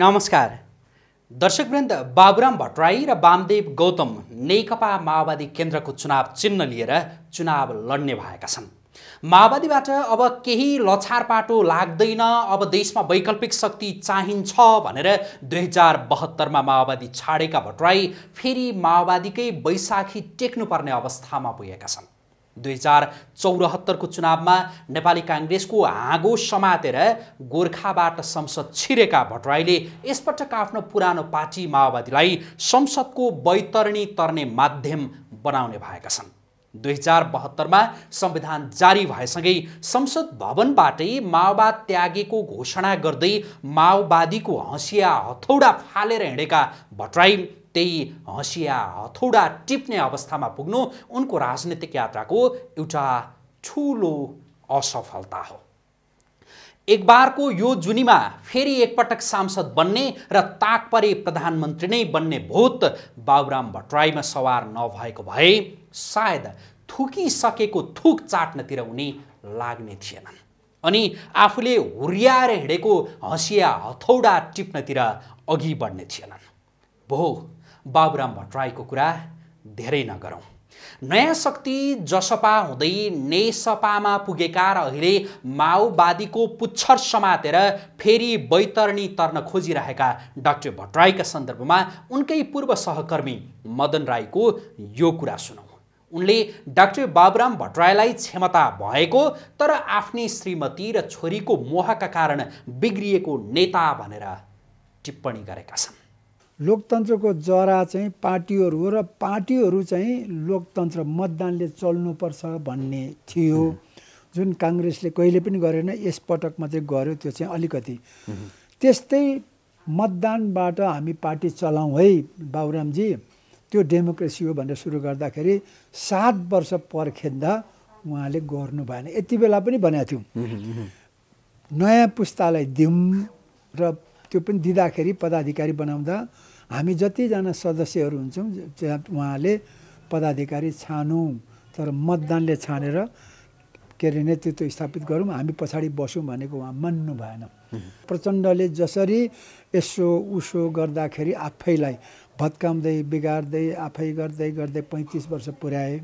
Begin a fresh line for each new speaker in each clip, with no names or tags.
नमस्कार दर्शकवृन्द बाबुराम भट्टराई र वामदेव गौतम नेकपा माओवादी केन्द्रको चुनाव चिन्ह लिएर चुनाव लड्ने भएका छन् माओवादीबाट अब केही लछार पाटो लाग्दैन अब देशमा वैकल्पिक शक्ति चाहिन्छ भनेर दुई हजार बहत्तरमा माओवादी छाडेका भट्टराई फेरि माओवादीकै वैशाखी टेक्नुपर्ने अवस्थामा पुगेका छन् दुई हजार चौरात्तरको चुनावमा नेपाली काङ्ग्रेसको हाँगो समातेर गोर्खाबाट संसद छिरेका भट्टराईले यसपटक आफ्नो पुरानो पार्टी माओवादीलाई संसदको वैतरणी तर्ने माध्यम बनाउने भएका छन् दुई हजार बहत्तरमा संविधान जारी भएसँगै संसद भवनबाटै माओवाद त्यागेको घोषणा गर्दै माओवादीको हँसिया हथौडा फालेर हिँडेका भट्टराई त्यही हँसिया हथौडा टिप्ने अवस्थामा पुग्नु उनको राजनीतिक यात्राको एउटा ठुलो असफलता हो एकबारको यो जुनीमा फेरि एकपटक सांसद बन्ने र ताक परे प्रधानमन्त्री नै बन्ने भूत बाबुराम भट्टराईमा सवार नभएको भए सायद थुकिसकेको थुक चाट्नतिर उनी लाग्ने थिएनन् अनि आफूले हुर्याएर हिँडेको हँसिया हथौडा टिप्नतिर अघि बढ्ने थिएनन् भो बाबुराम भट्टराईको कुरा धेरै नगरौँ नयाँ शक्ति जसपा हुँदै नेसपामा पुगेका र अहिले माओवादीको पुच्छर समातेर फेरि बैतरणी तर्न खोजिरहेका डाक्टर भट्टराईका सन्दर्भमा उनकै पूर्व सहकर्मी मदन राईको यो कुरा सुनौँ उनले डाक्टर बाबुराम भट्टराईलाई क्षमता भएको तर आफ्नै श्रीमती र छोरीको मोहका कारण बिग्रिएको नेता भनेर टिप्पणी गरेका छन्
लोकतन्त्रको जरा चाहिँ पार्टीहरू हो र पार्टीहरू चाहिँ लोकतन्त्र मतदानले चल्नुपर्छ भन्ने थियो जुन काङ्ग्रेसले कहिले पनि गरेन यसपटक मात्रै गर्यो त्यो चाहिँ अलिकति त्यस्तै मतदानबाट हामी पार्टी चलाउँ है बाबुरामजी त्यो डेमोक्रेसी हो भनेर सुरु गर्दाखेरि सात वर्ष पर्खेन्दा उहाँले गर्नु भएन यति बेला पनि भनेको थियौँ नयाँ पुस्तालाई दिउँ र त्यो पनि दिँदाखेरि पदाधिकारी बनाउँदा हामी जतिजना सदस्यहरू हुन्छौँ उहाँले पदाधिकारी छानौँ तर मतदानले छानेर के अरे नेतृत्व स्थापित गरौँ हामी पछाडि बसौँ भनेको उहाँ मान्नु भएन प्रचण्डले जसरी यसो उसो गर्दाखेरि आफैलाई भत्काउँदै बिगार्दै आफै गर्दै गर्दै पैँतिस वर्ष पुर्याए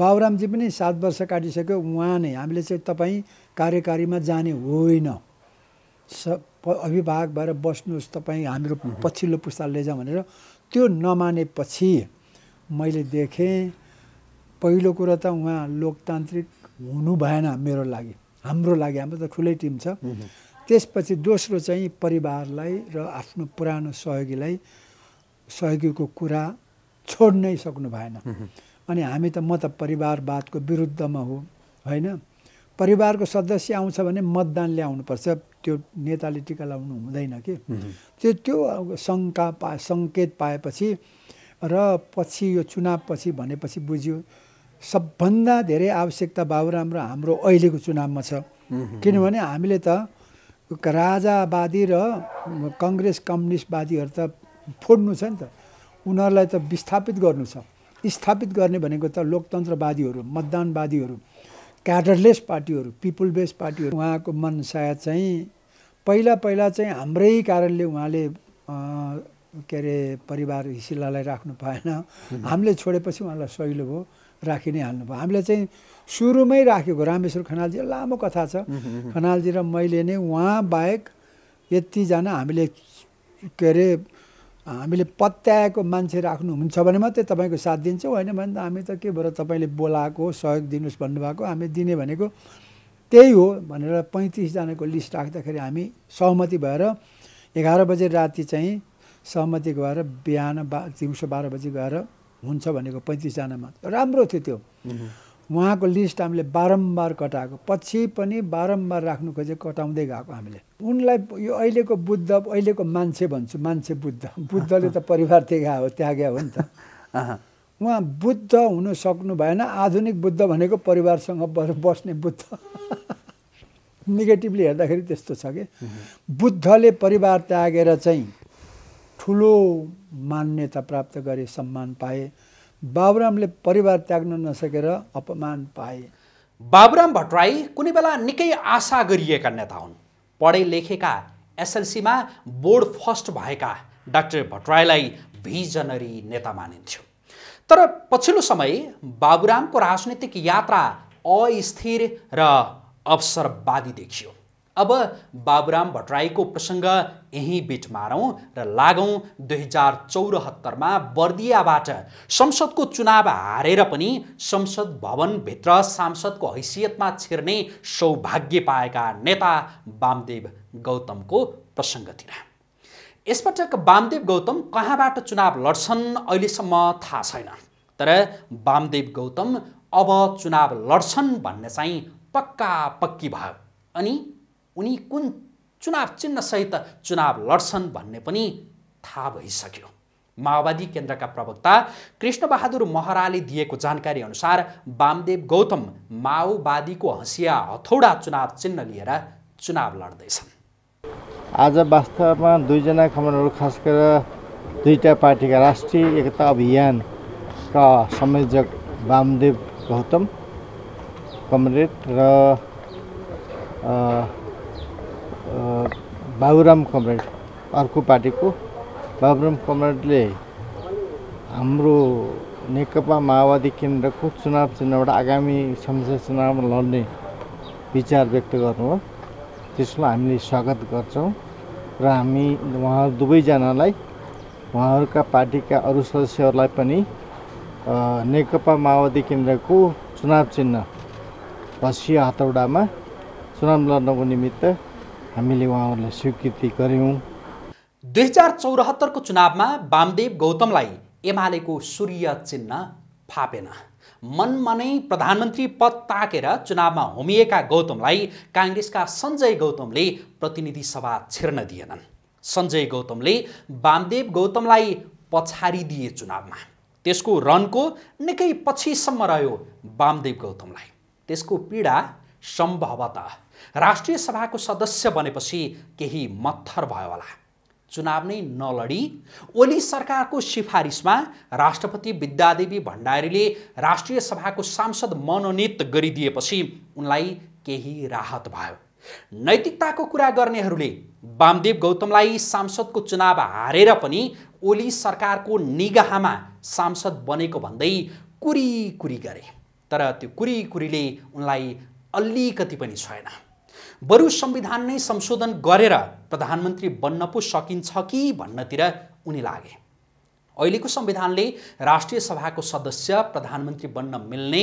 बाबुरामजी पनि सात वर्ष काटिसक्यो उहाँ नै हामीले चाहिँ तपाईँ कार्यकारीमा जाने होइन सब अभिभावक भएर बस्नुहोस् तपाईँ हाम्रो पछिल्लो पुस्ता लैजाउँ भनेर त्यो नमानेपछि मैले देखेँ पहिलो कुरा त उहाँ लोकतान्त्रिक हुनु भएन मेरो लागि हाम्रो लागि हाम्रो त ठुलै टिम छ त्यसपछि दोस्रो चाहिँ परिवारलाई र आफ्नो पुरानो सहयोगीलाई सहयोगीको कुरा छोड्नै सक्नु भएन अनि हामी त म त परिवारवादको विरुद्धमा हो होइन परिवारको सदस्य आउँछ भने मतदान ल्याउनुपर्छ त्यो नेताले टिका लाउनु हुँदैन कि त्यो त्यो शङ्का पा सङ्केत पाएपछि र पछि यो चुनावपछि भनेपछि बुझ्यो सबभन्दा धेरै आवश्यकता बाबुराम र हाम्रो अहिलेको चुनावमा छ किनभने हामीले त राजावादी र कङ्ग्रेस कम्युनिस्टवादीहरू त फोड्नु छ नि त उनीहरूलाई त विस्थापित गर्नु छ स्थापित गर्ने भनेको त लोकतन्त्रवादीहरू मतदानवादीहरू क्याडरलेस पार्टीहरू पिपुल बेस पार्टीहरू उहाँको मन सायद चाहिँ पहिला पहिला चाहिँ हाम्रै कारणले उहाँले के अरे परिवार हिसिलालाई राख्नु पाएन हामीले छोडेपछि उहाँलाई सहिलो भयो राखि नै हाल्नु भयो हामीले चाहिँ सुरुमै राखेको रामेश्वर खनालजी लामो कथा छ खनालजी र मैले नै उहाँ बाहेक यतिजना हामीले के अरे हामीले पत्याएको मान्छे राख्नुहुन्छ भने मात्रै तपाईँको साथ दिन्छौँ होइन भने त हामी त के भएर तपाईँले बोलाएको सहयोग दिनुहोस् भन्नुभएको हामी दिने भनेको त्यही हो भनेर पैँतिसजनाको लिस्ट राख्दाखेरि हामी सहमति भएर एघार बजे राति चाहिँ सहमति गएर बिहान बा दिउँसो बाह्र बजी गएर हुन्छ भनेको पैँतिसजनामा राम्रो थियो त्यो उहाँको लिस्ट हामीले बारम्बार कटाएको पछि पनि बारम्बार राख्नु खोजे कटाउँदै गएको हामीले उनलाई यो अहिलेको बुद्ध अहिलेको मान्छे भन्छु मान्छे बुद्ध बुद्धले त परिवार त्यहाँ हो त्याग्या हो नि त उहाँ बुद्ध हुनु सक्नु भएन आधुनिक बुद्ध भनेको परिवारसँग बस्ने बुद्ध नेगेटिभली हेर्दाखेरि त्यस्तो छ कि बुद्धले परिवार त्यागेर चाहिँ ठुलो मान्यता प्राप्त गरे सम्मान पाए बाबुरामले परिवार त्याग्न नसकेर अपमान पाए बाबुराम
भट्टराई कुनै बेला निकै आशा गरिएका नेता हुन् पढे लेखेका एसएलसीमा बोर्ड फर्स्ट भएका डाक्टर भट्टराईलाई भिजनरी नेता मानिन्थ्यो तर पछिल्लो समय बाबुरामको राजनीतिक यात्रा अस्थिर र अवसरवादी देखियो अब बाबुराम भट्टराईको प्रसङ्ग यही बिट मारौँ र लागौँ दुई हजार चौरात्तरमा बर्दियाबाट संसदको चुनाव हारेर पनि संसद भवनभित्र सांसदको हैसियतमा छिर्ने सौभाग्य पाएका नेता बामदेव गौतमको प्रसङ्गतिर यसपटक बामदेव गौतम कहाँबाट चुनाव लड्छन् अहिलेसम्म थाहा छैन तर बामदेव गौतम अब चुनाव लड्छन् भन्ने चाहिँ पक्का पक्की भयो अनि उनी कुन चुनाव चिन्हसहित चुनाव लड्छन् भन्ने पनि थाहा भइसक्यो माओवादी केन्द्रका प्रवक्ता कृष्णबहादुर महराले दिएको जानकारी अनुसार वामदेव गौतम माओवादीको हँसिया हथौडा चुनाव चिन्ह लिएर चुनाव लड्दैछन्
आज वास्तवमा दुईजना खबरहरू खास गरेर दुईवटा पार्टीका राष्ट्रिय एकता अभियानका संयोजक वामदेव गौतम कमरेड र बाबुराम कमरेड अर्को पार्टीको बाबुराम कमरेडले हाम्रो नेकपा माओवादी केन्द्रको चुनाव चिन्हबाट आगामी संसद चुनावमा लड्ने विचार व्यक्त गर्नुभयो त्यसमा हामीले स्वागत गर्छौँ र हामी उहाँहरू दुवैजनालाई उहाँहरूका पार्टीका अरू सदस्यहरूलाई पनि नेकपा माओवादी केन्द्रको चुनाव चिन्ह भसिया हतौडामा चुनाव लड्नको निमित्त हामीले उहाँहरूलाई स्वीकृति गऱ्यौँ
दुई हजार चौरात्तरको चुनावमा वामदेव गौतमलाई एमालेको सूर्य चिन्ह फापेन मनमनै प्रधानमन्त्री पद ताकेर चुनावमा होमिएका गौतमलाई काङ्ग्रेसका सञ्जय गौतमले प्रतिनिधि सभा छिर्न दिएनन् सञ्जय गौतमले वामदेव गौतमलाई पछारिदिए चुनावमा त्यसको रनको निकै पछिसम्म रह्यो वामदेव गौतमलाई त्यसको पीडा सम्भवत राष्ट्रिय सभाको सदस्य बनेपछि केही मत्थर भयो होला चुनाव नै नलडी ओली सरकारको सिफारिसमा राष्ट्रपति विद्यादेवी भण्डारीले राष्ट्रिय सभाको सांसद मनोनित गरिदिएपछि उनलाई केही राहत भयो नैतिकताको कुरा गर्नेहरूले वामदेव गौतमलाई सांसदको चुनाव हारेर पनि ओली सरकारको निगाहमा सांसद बनेको भन्दै कुरी कुरी गरे तर त्यो कुरी कुरीले उनलाई अलिकति पनि छैन बरु संविधान नै संशोधन गरेर प्रधानमन्त्री बन्न पो सकिन्छ कि भन्नतिर उनी लागे अहिलेको संविधानले राष्ट्रिय सभाको सदस्य प्रधानमन्त्री बन्न मिल्ने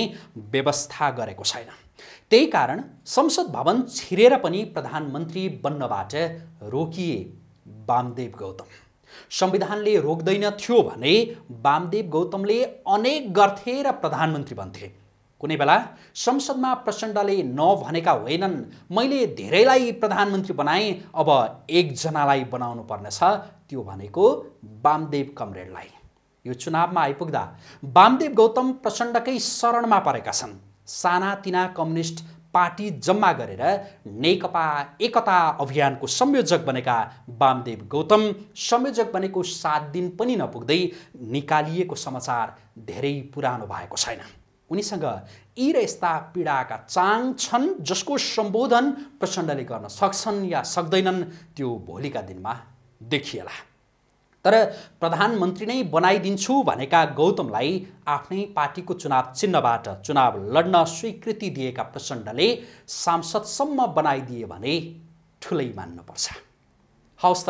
व्यवस्था गरेको छैन त्यही कारण संसद भवन छिरेर पनि प्रधानमन्त्री बन्नबाट रोकिए वामदेव गौतम संविधानले रोक्दैन थियो भने वामदेव गौतमले अनेक गर्थे र प्रधानमन्त्री बन्थे कुनै बेला संसदमा प्रचण्डले नभनेका होइनन् मैले धेरैलाई प्रधानमन्त्री बनाएँ अब एकजनालाई बनाउनु पर्नेछ त्यो भनेको वामदेव कमरेडलाई यो चुनावमा आइपुग्दा वामदेव गौतम प्रचण्डकै शरणमा परेका छन् सानातिना कम्युनिस्ट पार्टी जम्मा गरेर नेकपा एकता अभियानको संयोजक बनेका वामदेव गौतम संयोजक बनेको सात दिन पनि नपुग्दै निकालिएको समाचार धेरै पुरानो भएको छैन उनीसँग यी र यस्ता पीडाका चाङ छन् जसको सम्बोधन प्रचण्डले गर्न सक्छन् या सक्दैनन् त्यो भोलिका दिनमा देखिएला तर प्रधानमन्त्री नै बनाइदिन्छु भनेका गौतमलाई आफ्नै पार्टीको चुनाव चिन्हबाट चुनाव लड्न स्वीकृति दिएका प्रचण्डले सांसदसम्म बनाइदिए भने ठुलै मान्नुपर्छ हवस् त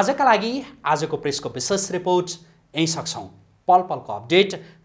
आजका लागि आजको प्रेसको विशेष रिपोर्ट यहीँ सक्छौँ पल पलको अपडेट